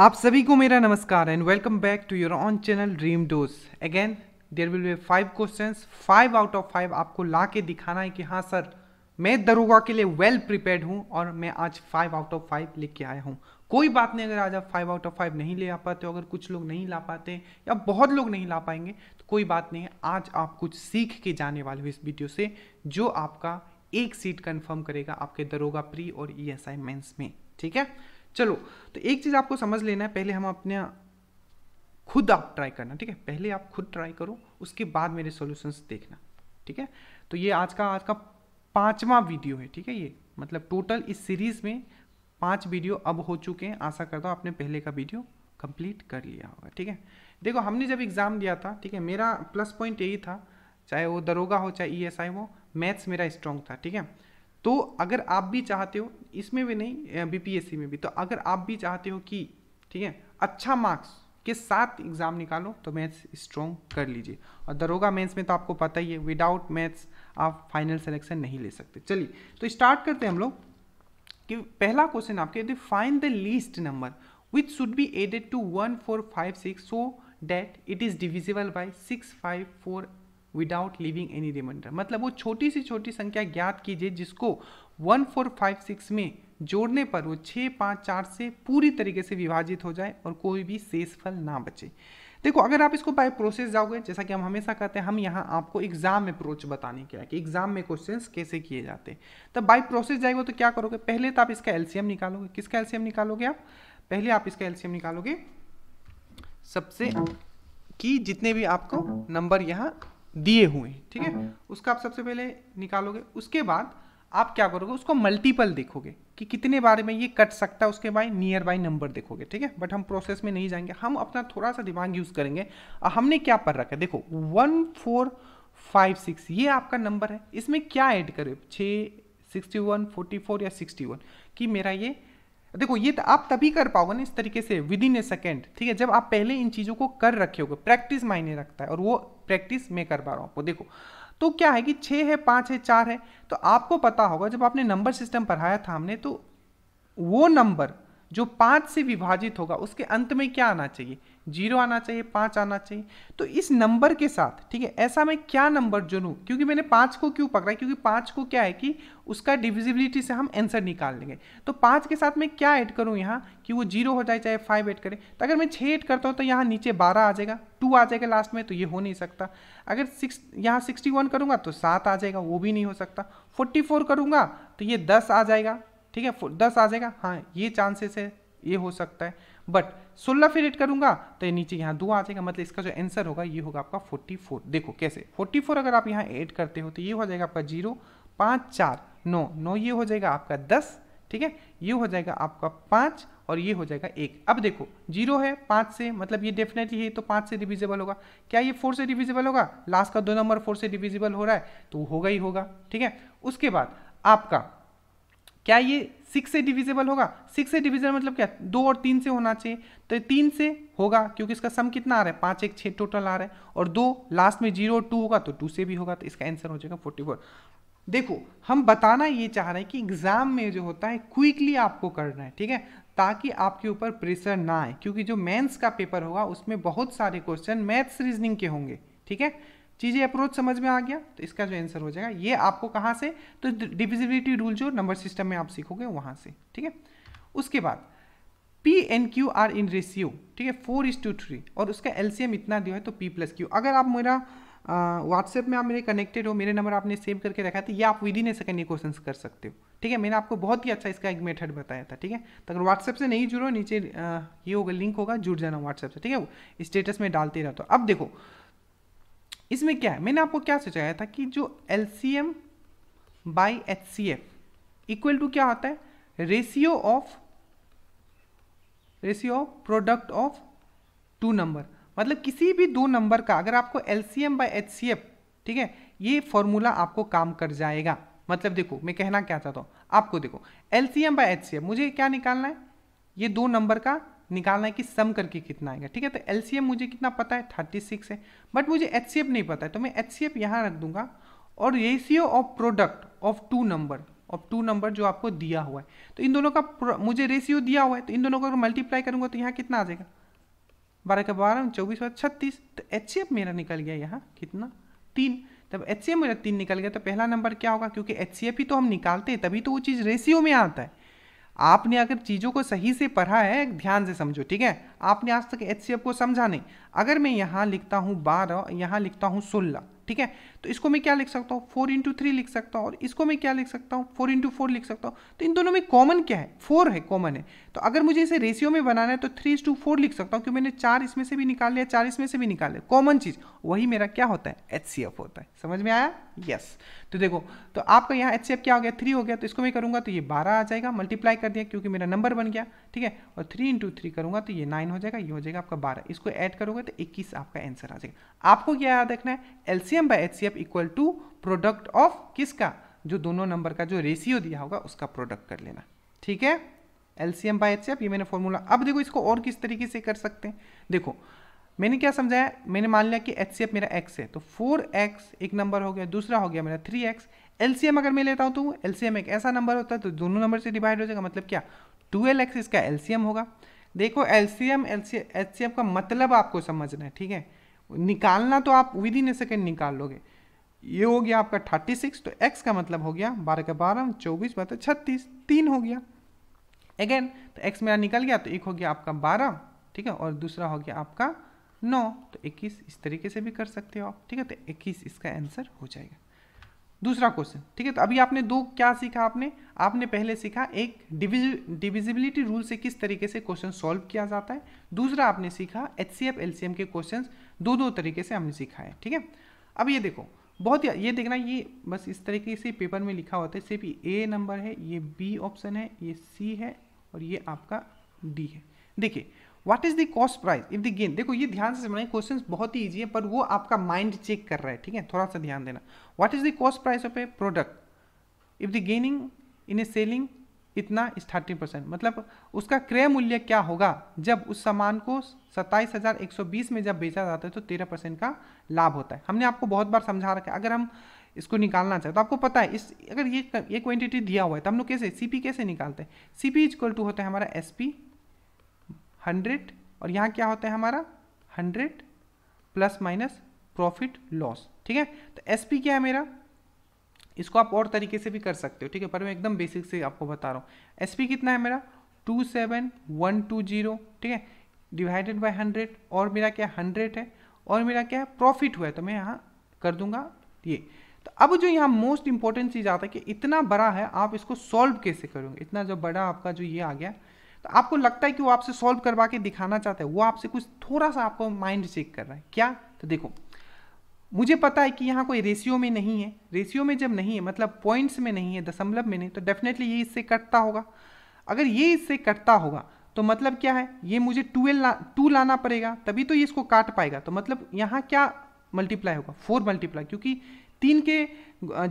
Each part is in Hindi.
आप सभी को मेरा नमस्कार and welcome back to your own channel dream dose again there will be five question five out of five आपको ला के दिखाना है कि हाँ सर मैं दरोगा के लिए वेल प्रिपेयर्ड हूँ और मैं आज फाइव आउट ऑफ फाइव के आया हूँ कोई बात नहीं अगर आज आप फाइव आउट ऑफ फाइव नहीं ले आ पाते हो अगर कुछ लोग नहीं ला पाते या बहुत लोग नहीं ला पाएंगे तो कोई बात नहीं आज आप कुछ सीख के जाने वाले हो इस वीडियो से जो आपका एक सीट कंफर्म करेगा आपके दरोगा प्री और ई एस आई में ठीक है चलो तो एक चीज़ आपको समझ लेना है पहले हम अपने खुद आप ट्राई करना ठीक है पहले आप खुद ट्राई करो उसके बाद मेरे सॉल्यूशंस देखना ठीक है तो ये आज का आज का पांचवा वीडियो है ठीक है ये मतलब टोटल इस सीरीज़ में पांच वीडियो अब हो चुके हैं आशा करता हूँ आपने पहले का वीडियो कंप्लीट कर लिया होगा ठीक है देखो हमने जब एग्ज़ाम दिया था ठीक है मेरा प्लस पॉइंट यही था चाहे वो दरोगा हो चाहे ई e हो मैथ्स मेरा स्ट्रॉन्ग था ठीक है तो अगर आप भी चाहते हो इसमें भी नहीं बीपीएससी में भी तो अगर आप भी चाहते हो कि ठीक है अच्छा मार्क्स के साथ एग्ज़ाम निकालो तो मैथ्स स्ट्रॉन्ग कर लीजिए और दरोगा मेंस में तो आपको पता ही है विदाउट मैथ्स आप फाइनल सिलेक्शन नहीं ले सकते चलिए तो स्टार्ट करते हैं हम लोग कि पहला क्वेश्चन आपके यदि find the least number which should be added to one four five six so that it is divisible by six five four without leaving any remainder मतलब वो छोटी सी छोटी संख्या ज्ञात कीजिए जिसको वन फोर फाइव सिक्स में जोड़ने पर वो छः पाँच चार से पूरी तरीके से विभाजित हो जाए और कोई भी शेष फल ना बचे देखो अगर आप इसको बाय प्रोसेस जाओगे जैसा कि हम हमेशा कहते हैं हम यहाँ आपको एग्जाम अप्रोच बताने के लिए कि एग्जाम में क्वेश्चंस कैसे किए जाते हैं तो बाय प्रोसेस जाएगा तो क्या करोगे पहले तो आप इसका एलसीएम निकालोगे किसका एलसीएम निकालोगे आप पहले आप इसका एलसीएम निकालोगे सबसे कि जितने भी आपको नंबर यहाँ दिए हुए ठीक है हाँ, हाँ। उसका आप सबसे पहले निकालोगे उसके बाद आप क्या करोगे उसको मल्टीपल देखोगे कि कितने बार में ये कट सकता है उसके बाद नियर बाई नंबर देखोगे ठीक है बट हम प्रोसेस में नहीं जाएंगे हम अपना थोड़ा सा दिमाग यूज़ करेंगे हमने क्या पढ़ रखा है देखो वन फोर फाइव सिक्स ये आपका नंबर है इसमें क्या ऐड करें छः सिक्सटी वन फोर्टी फोर या सिक्सटी वन कि मेरा ये देखो ये तो आप तभी कर पाओगे ना इस तरीके से विद इन ए सेकेंड ठीक है जब आप पहले इन चीज़ों को कर रखे होगे प्रैक्टिस मायने रखता है और वो प्रैक्टिस मैं कर पा रहा हूँ आपको देखो तो क्या है कि छः है पाँच है चार है तो आपको पता होगा जब आपने नंबर सिस्टम पढ़ाया था हमने तो वो नंबर जो पाँच से विभाजित होगा उसके अंत में क्या आना चाहिए जीरो आना चाहिए पाँच आना चाहिए तो इस नंबर के साथ ठीक है ऐसा मैं क्या नंबर जुनूँ क्योंकि मैंने पाँच को क्यों पकड़ा क्योंकि पाँच को क्या है कि उसका डिविजिबिलिटी से हम आंसर निकाल लेंगे तो पाँच के साथ मैं क्या ऐड करूँ यहाँ कि वो जीरो हो जाए चाहे फाइव ऐड करें तो अगर मैं छः ऐड करता हूँ तो यहाँ नीचे बारह आ जाएगा टू आ जाएगा लास्ट में तो ये हो नहीं सकता अगर सिक्स यहाँ सिक्सटी वन करूँगा तो सात आ जाएगा वो भी नहीं हो सकता फोर्टी फोर करूँगा तो ये दस आ जाएगा ठीक है दस आ जाएगा हाँ ये चांसेस है ये हो सकता है बट सोलह फिर एड करूंगा तो ये नीचे यहाँ दो आ जाएगा मतलब इसका जो आंसर होगा ये होगा आपका फोर्टी फोर देखो कैसे फोर्टी फोर अगर आप यहाँ ऐड करते हो तो ये हो जाएगा आपका जीरो पाँच चार नौ नौ ये हो जाएगा आपका दस ठीक है ये हो जाएगा आपका पाँच और ये हो जाएगा एक अब देखो जीरो है पाँच से मतलब ये डेफिनेटली है तो पाँच से डिविजिबल होगा क्या ये फोर से डिविजिबल होगा लास्ट का दो नंबर फोर से डिविजिबल हो रहा है तो होगा ही होगा ठीक है उसके बाद आपका क्या ये सिक्स से डिविजेबल होगा सिक्स से डिविजेबल मतलब क्या दो और तीन से होना चाहिए तो तीन से होगा क्योंकि इसका सम कितना आ रहा है पाँच एक छः टोटल आ रहा है और दो लास्ट में जीरो टू होगा तो टू से भी होगा तो इसका आंसर हो जाएगा फोर्टी फोर देखो हम बताना ये चाह रहे हैं कि एग्ज़ाम में जो होता है क्विकली आपको करना है ठीक है ताकि आपके ऊपर प्रेशर ना आए क्योंकि जो मेंस का पेपर होगा उसमें बहुत सारे क्वेश्चन मैथ्स रीजनिंग के होंगे ठीक है चीज़ें अप्रोच समझ में आ गया तो इसका जो आंसर हो जाएगा ये आपको कहाँ से तो डिविजिबिलिटी रूल जो नंबर सिस्टम में आप सीखोगे वहाँ से ठीक है उसके बाद P N Q R in ratio ठीक है फोर इज टू थ्री और उसका एलसीएम इतना दिया है तो पी प्लस क्यू अगर आप मेरा व्हाट्सएप में आप मेरे कनेक्टेड हो मेरे नंबर आपने सेव करके रखा था तो ये आप विद इन ए सेकेंड ये क्वेश्चन कर सकते हो ठीक है मैंने आपको बहुत ही अच्छा इसका एक मेथड बताया था ठीक है तो अगर व्हाट्सएप से नहीं जुड़ो नीचे आ, ये होगा लिंक होगा जुड़ जाना व्हाट्सएप से ठीक है स्टेटस में डालते रहते हो तो अब देखो इसमें क्या है मैंने आपको क्या सोचाया था कि जो L C M by H C F equal to क्या होता है ratio of ratio of product of two number मतलब किसी भी दो नंबर का अगर आपको L C M by H C F ठीक है ये फॉर्मूला आपको काम कर जाएगा मतलब देखो मैं कहना क्या चाहता हूँ आपको देखो L C M by H C F मुझे क्या निकालना है ये दो नंबर का निकालना है कि सम करके कितना आएगा ठीक है तो एल मुझे कितना पता है थर्टी सिक्स है बट मुझे एच नहीं पता है तो मैं एच सी एफ यहाँ रख दूंगा और ratio of product of two number of two number जो आपको दिया हुआ है तो इन दोनों का मुझे रेशियो दिया हुआ है तो इन दोनों अगर मल्टीप्लाई करूंगा तो यहाँ कितना आ जाएगा बारह का बारह चौबीस और छत्तीस तो एच सी एफ मेरा निकल गया यहाँ कितना तीन तब एच सी मेरा तीन निकल गया तो पहला नंबर क्या होगा क्योंकि एच सी एफ ही तो हम निकालते हैं तभी तो वो चीज़ रेशियो में आता है आपने अगर चीज़ों को सही से पढ़ा है ध्यान से समझो ठीक है आपने आज तक एच को समझा नहीं अगर मैं यहाँ लिखता हूँ बारह यहाँ लिखता हूँ सोलह ठीक है तो इसको मैं क्या लिख सकता हूँ फोर इंटू थ्री लिख सकता हूँ और इसको मैं क्या लिख सकता हूँ फोर इंटू फोर लिख सकता हूँ तो इन दोनों में कॉमन क्या है फोर है कॉमन है तो अगर मुझे इसे रेशियो में बनाना है तो थ्री टू फोर लिख सकता हूँ क्योंकि मैंने चार इसमें से भी निकाल लिया चार इसमें से भी निकाल लिया कॉमन चीज़ वही मेरा क्या होता है एच होता है समझ में आया यस yes. तो देखो तो आपका यहाँ एच क्या हो गया थ्री हो गया तो इसको मैं करूँगा तो ये बारह आ जाएगा मल्टीप्लाई कर दिया क्योंकि मेरा नंबर बन गया ठीक है और थ्री इंटू थ्री करूंगा तो ये नाइन हो जाएगा ये हो जाएगा आपका बारह इसको ऐड करोगे तो इक्कीस आपका आंसर आ जाएगा आपको क्या याद रखना है LCM by HCF equal to product of किसका जो दोनों नंबर का जो रेशियो दिया होगा उसका प्रोडक्ट कर लेना ठीक है एलसीएम बाय एचसीएफ ये मैंने फॉर्मूला अब देखो इसको और किस तरीके से कर सकते हैं देखो मैंने क्या समझाया मैंने मान लिया कि एच मेरा एक्स है तो फोर एक्स एक नंबर हो गया दूसरा हो गया मेरा थ्री एक्स एलसीएम अगर मैं लेता हूँ तो एलसीएम एक ऐसा नंबर होता है तो दोनों नंबर से डिवाइड हो जाएगा मतलब क्या ट्वेल्व एक्स इसका एलसीएम होगा देखो एलसीएम एचसीएम का मतलब आपको समझना है ठीक है निकालना तो आप विद इन ए सेकेंड निकाल लोगे ये हो गया आपका थर्टी सिक्स तो एक्स का मतलब हो गया बारह का बारह चौबीस बारह छत्तीस तीन हो गया अगेन तो एक्स मेरा निकल गया तो एक हो गया आपका बारह ठीक है और दूसरा हो गया आपका नौ तो इक्कीस इस तरीके से भी कर सकते हो आप ठीक है तो इक्कीस इसका आंसर हो जाएगा दूसरा क्वेश्चन ठीक है तो अभी आपने दो क्या सीखा आपने आपने पहले सीखा एक डिविजिबिलिटी रूल से किस तरीके से क्वेश्चन सॉल्व किया जाता है दूसरा आपने सीखा एच सी के क्वेश्चन दो दो तरीके से हमने सीखा है ठीक है अब ये देखो बहुत ही ये देखना ये बस इस तरीके से पेपर में लिखा होता है सिर्फ ए नंबर है ये बी ऑप्शन है ये सी है और ये आपका डी है देखिए what is the cost price if the gain देखो ये ध्यान से समझना क्वेश्चन बहुत ही ईजी है पर वो आपका माइंड चेक कर रहा है ठीक है थोड़ा सा ध्यान देना what is the cost price of a product if the gaining in a selling इतना इस थर्टी परसेंट मतलब उसका क्रय मूल्य क्या होगा जब उस सामान को सत्ताईस हज़ार एक सौ बीस में जब बेचा जाता है तो तेरह परसेंट का लाभ होता है हमने आपको बहुत बार समझा रखा है अगर हम इसको निकालना चाहें तो आपको पता है इस अगर ये ये क्वांटिटी दिया हुआ है तो हम लोग कैसे सीपी कैसे निकालते हैं सीपी इज इक्वल टू होता है हमारा एस पी हंड्रेड और यहाँ क्या होता है हमारा hundred plus minus profit loss ठीक है तो एस पी क्या है मेरा इसको आप और तरीके से भी कर सकते हो ठीक है पर मैं एकदम बेसिक से आपको बता रहा हूँ एस पी कितना है मेरा two seven one two zero ठीक है डिवाइडेड बाय हंड्रेड और मेरा क्या हंड्रेड है और मेरा क्या है प्रॉफिट हुआ है तो मैं यहाँ कर दूंगा ये तो अब जो यहाँ मोस्ट इंपॉर्टेंट चीज़ आता है कि इतना बड़ा है आप इसको सॉल्व कैसे करोगे इतना जो बड़ा आपका जो ये आ गया आपको लगता है कि वो आपसे सॉल्व करवा के दिखाना चाहता है वो आपसे कुछ थोड़ा सा आपको माइंड चेक कर रहा है क्या तो देखो मुझे पता है कि यहाँ कोई रेशियो में नहीं है रेशियो में जब नहीं है मतलब पॉइंट्स में नहीं है दशमलव में नहीं तो डेफिनेटली ये इससे कटता होगा अगर ये इससे कटता होगा तो मतलब क्या है ये मुझे ट्वेल्व ला टू लाना पड़ेगा तभी तो ये इसको काट पाएगा तो मतलब यहाँ क्या मल्टीप्लाई होगा फोर मल्टीप्लाई क्योंकि तीन के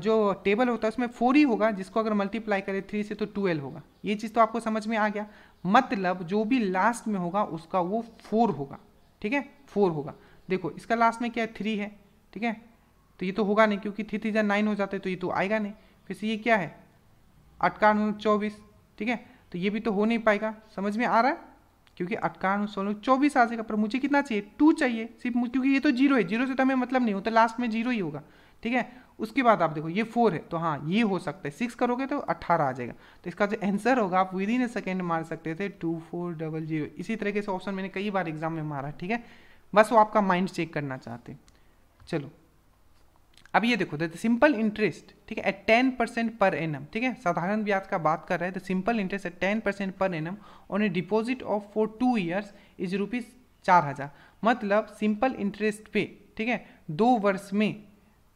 जो टेबल होता है उसमें फोर ही होगा जिसको अगर मल्टीप्लाई करें थ्री से तो ट्वेल्व होगा ये चीज़ तो आपको समझ में आ गया मतलब जो भी लास्ट में होगा उसका वो फोर होगा ठीक है फोर होगा देखो इसका लास्ट में क्या है थ्री है ठीक है तो ये तो होगा नहीं क्योंकि थ्री थ्री जै नाइन हो जाते तो ये तो आएगा नहीं फिर से ये क्या है अटकान चौबीस ठीक है तो ये भी तो हो नहीं पाएगा समझ में आ रहा है क्योंकि अटकान सोलह चौबीस आ जाएगा पर मुझे कितना चाहिए टू चाहिए सिर्फ क्योंकि ये तो जीरो है जीरो से तो हमें मतलब नहीं होता लास्ट में जीरो ही होगा ठीक है उसके बाद आप देखो ये फोर है तो हाँ ये हो सकता है सिक्स करोगे तो अट्ठारह आ जाएगा तो इसका जो आंसर होगा आप विद इन ए सेकेंड मार सकते थे टू फोर डबल जीरो इसी तरीके से ऑप्शन मैंने कई बार एग्जाम में मारा ठीक है बस वो आपका माइंड चेक करना चाहते चलो अब ये देखो द सिंपल इंटरेस्ट ठीक है एट टेन परसेंट पर एम ठीक है साधारण ब्याज का बात कर रहे हैं तो simple interest at ten percent per annum on a deposit of for two years is rupees चार हज़ार मतलब सिंपल इंटरेस्ट पे ठीक है दो वर्ष में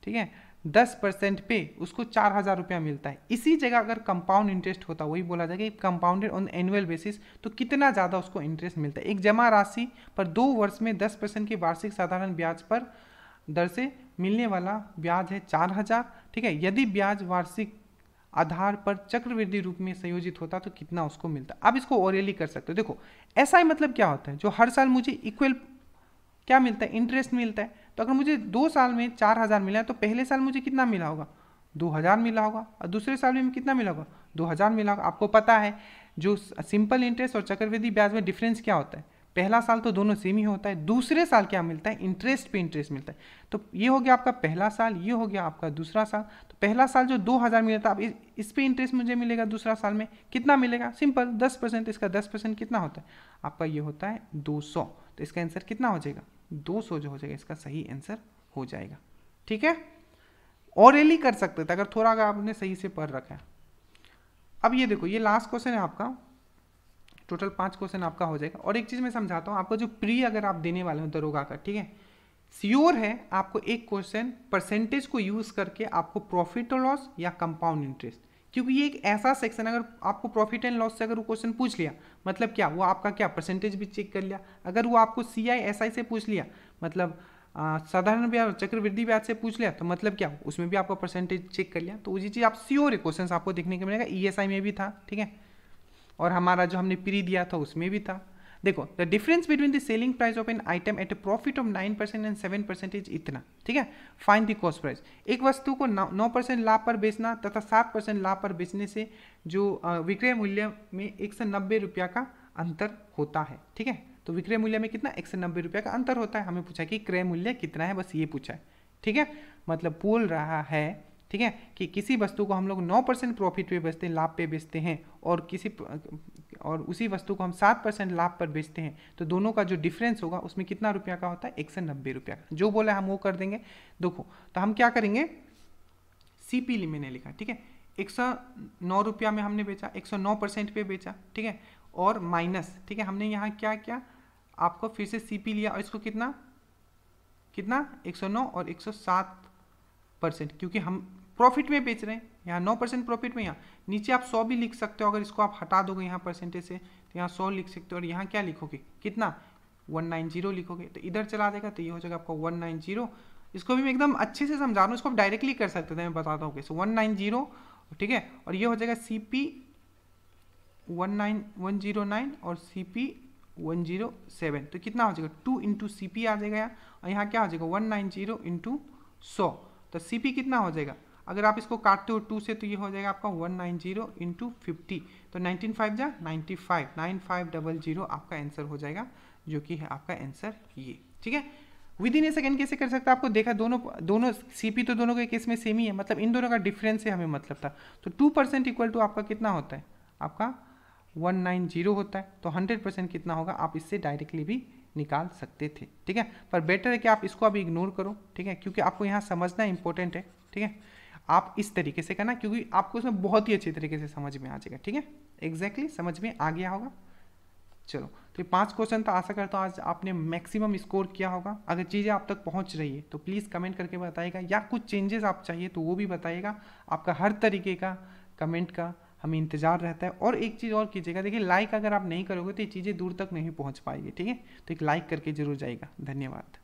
ठीक है दस परसेंट पे उसको चार हज़ार रुपया मिलता है इसी जगह अगर कंपाउंड इंटरेस्ट होता वही बोला जाएगा कि कंपाउंडेड ऑन एनुअल बेसिस तो कितना ज़्यादा उसको इंटरेस्ट मिलता है एक जमा राशि पर दो वर्ष में दस परसेंट की वार्षिक साधारण ब्याज पर दर से मिलने वाला ब्याज है चार हज़ार ठीक है यदि ब्याज वार्षिक आधार पर चक्रवृद्धि रूप में संयोजित होता तो कितना उसको मिलता अब इसको ओरियली कर सकते हो देखो ऐसा मतलब क्या होता है जो हर साल मुझे इक्वल क्या मिलता है इंटरेस्ट मिलता है तो अगर मुझे दो साल में चार हज़ार मिला है तो पहले साल मुझे कितना मिला होगा दो हज़ार मिला होगा और दूसरे साल में कितना मिला होगा दो हज़ार मिला होगा आपको पता है जो सिंपल इंटरेस्ट और चक्रवृद्धि ब्याज में डिफरेंस क्या होता है पहला साल तो दोनों सेम ही होता है दूसरे साल क्या मिलता है इंटरेस्ट पे इंटरेस्ट मिलता है तो ये हो गया आपका पहला साल ये हो गया आपका दूसरा साल तो पहला साल जो दो हज़ार मिला था अब इस, इस पे इंटरेस्ट मुझे मिलेगा दूसरा साल में कितना मिलेगा सिंपल दस परसेंट इसका दस परसेंट कितना होता है आपका ये होता है दो सौ तो इसका आंसर कितना हो जाएगा दो सौ जो हो जाएगा इसका सही आंसर हो जाएगा ठीक है और ओरली कर सकते थे अगर थोड़ा अगर आपने सही से पढ़ रखा है अब ये देखो ये लास्ट क्वेश्चन है आपका टोटल पांच क्वेश्चन आपका हो जाएगा और एक चीज़ मैं समझाता हूँ आपको जो प्री अगर आप देने वाले हो दरोगा का ठीक है श्योर है आपको एक क्वेश्चन परसेंटेज को यूज़ करके आपको प्रॉफिट और लॉस या कंपाउंड इंटरेस्ट क्योंकि ये एक ऐसा सेक्शन अगर आपको प्रॉफिट एंड लॉस से अगर वो क्वेश्चन पूछ लिया मतलब क्या वो आपका क्या परसेंटेज भी चेक कर लिया अगर वो आपको सी आई एस आई से पूछ लिया मतलब साधारण ब्याज चक्रवृद्धि ब्याज से पूछ लिया तो मतलब क्या उसमें भी आपका परसेंटेज चेक कर लिया तो वो चीज़ आप सियोर है क्वेश्चन आपको देखने को मिलेगा ई एस आई में भी था ठीक है और हमारा जो हमने प्री दिया था उसमें भी था देखो the difference between the selling price of an item at a profit of nine percent and seven percentage इतना ठीक है फाइन द कॉस्ट प्राइस एक वस्तु को नौ परसेंट लाभ पर बेचना तथा सात परसेंट लाभ पर बेचने से जो विक्रय मूल्य में एक सौ नब्बे रुपया का अंतर होता है ठीक है तो विक्रय मूल्य में कितना एक सौ नब्बे रुपया का अंतर होता है हमें पूछा कि क्रय मूल्य कितना है बस ये पूछा है ठीक है मतलब बोल रहा है ठीक है कि किसी वस्तु को हम लोग नौ परसेंट प्रॉफिट पे बेचते हैं लाभ पे बेचते हैं और किसी और उसी वस्तु को हम सात परसेंट लाभ पर बेचते हैं तो दोनों का जो डिफरेंस होगा उसमें कितना रुपया का होता है एक सौ नब्बे रुपया का जो बोला हम वो कर देंगे देखो तो हम क्या करेंगे सीपी मैंने लिखा ठीक है एक सौ नौ रुपया में हमने बेचा एक सौ नौ परसेंट पे बेचा ठीक है और माइनस ठीक है हमने यहाँ क्या किया आपको फिर से सीपी लिया और इसको कितना कितना 109 और 107 परसेंट क्योंकि हम प्रॉफिट में बेच रहे हैं यहाँ नौ परसेंट प्रॉफिट में यहाँ नीचे आप सौ भी लिख सकते हो अगर इसको आप हटा दोगे यहाँ परसेंटेज से तो यहाँ सौ लिख सकते हो और यहाँ क्या लिखोगे कितना वन नाइन जीरो लिखोगे तो इधर चला देगा तो ये हो जाएगा आपका वन नाइन जीरो इसको भी मैं एकदम अच्छे से समझा रहा हूँ इसको आप डायरेक्टली कर सकते थे तो मैं बताता हूँ कैसे वन नाइन जीरो ठीक है और ये हो जाएगा C P one nine one zero nine और C P one zero seven तो कितना हो जाएगा टू इंटू सी पी आ जाएगा यहाँ और यहाँ क्या हो जाएगा वन नाइन जीरो इंटू सौ तो सी पी कितना हो जाएगा अगर आप इसको काटते हो टू से तो ये हो जाएगा आपका one nine zero into fifty तो नाइनटीन फाइव जा ninety five nine five double zero आपका आंसर हो जाएगा जो कि है आपका आंसर ये ठीक है विद इन ए सेकेंड कैसे कर सकता है आपको देखा दोनों दोनों सीपी तो दोनों के केस में सेम ही है मतलब इन दोनों का डिफरेंस है हमें मतलब था तो टू परसेंट इक्वल टू आपका कितना होता है आपका वन नाइन जीरो होता है तो हंड्रेड परसेंट कितना होगा आप इससे डायरेक्टली भी निकाल सकते थे ठीक है पर बेटर है कि आप इसको अभी इग्नोर करो ठीक है क्योंकि आपको यहाँ समझना इंपॉर्टेंट है ठीक है आप इस तरीके से करना क्योंकि आपको इसमें बहुत ही अच्छी तरीके से समझ में आ जाएगा ठीक है एग्जैक्टली समझ में आ गया होगा चलो तो ये पांच क्वेश्चन था आशा करता हूँ आज आपने मैक्सिमम स्कोर किया होगा अगर चीज़ें आप तक पहुँच रही है तो प्लीज़ कमेंट करके बताइएगा या कुछ चेंजेस आप चाहिए तो वो भी बताइएगा आपका हर तरीके का कमेंट का हमें इंतजार रहता है और एक चीज़ और कीजिएगा देखिए लाइक अगर आप नहीं करोगे तो ये चीज़ें दूर तक नहीं पहुँच पाएगी ठीक है तो एक लाइक करके जरूर जाइएगा धन्यवाद